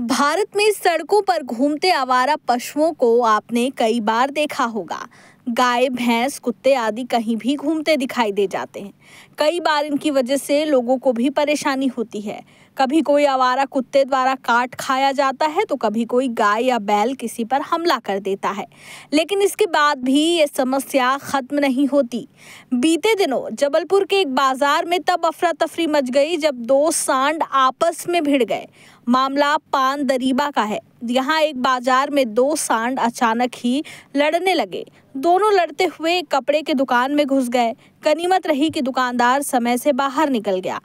भारत में सड़कों पर घूमते आवारा पशुओं को आपने कई बार देखा होगा गाय भैंस कुत्ते आदि कहीं भी घूमते दिखाई दे जाते हैं कई बार इनकी वजह से लोगों को भी परेशानी होती है कभी कोई आवारा कुत्ते द्वारा काट खाया जाता है तो कभी कोई गाय या बैल किसी पर हमला कर देता है लेकिन इसके बाद भी ये समस्या ख़त्म नहीं होती बीते दिनों जबलपुर के एक बाजार में तब अफरा तफरी मच गई जब दो सांड आपस में भिड़ गए मामला पान दरीबा का है यहाँ एक बाजार में दो सांड अचानक ही लड़ने लगे दोनों लड़ते हुए एक कपड़े के दुकान में घुस गए कनीमत रही कि दुकानदार समय से बाहर निकल गया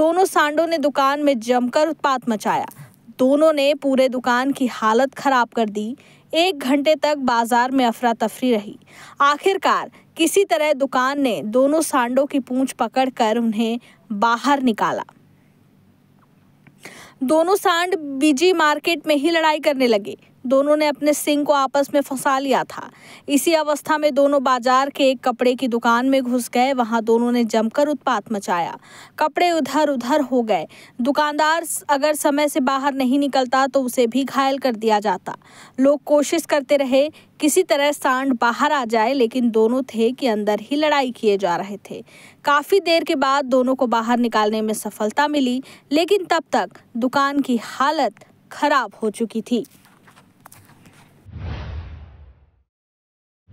दोनों सांडों ने दुकान में जमकर उत्पात मचाया दोनों ने पूरे दुकान की हालत खराब कर दी एक घंटे तक बाजार में अफरा तफरी रही आखिरकार किसी तरह दुकान ने दोनों सांडों की पूंछ पकड़कर उन्हें बाहर निकाला दोनों सांड बीजी मार्केट में ही लड़ाई करने लगे दोनों ने अपने सिंह को आपस में फंसा लिया था इसी अवस्था में दोनों बाजार के एक कपड़े की दुकान में घुस गए वहां दोनों ने जमकर उत्पात मचाया कपड़े उधर उधर हो गए दुकानदार अगर समय से बाहर नहीं निकलता तो उसे भी घायल कर दिया जाता लोग कोशिश करते रहे किसी तरह सांड बाहर आ जाए लेकिन दोनों थे कि अंदर ही लड़ाई किए जा रहे थे काफ़ी देर के बाद दोनों को बाहर निकालने में सफलता मिली लेकिन तब तक दुकान की हालत खराब हो चुकी थी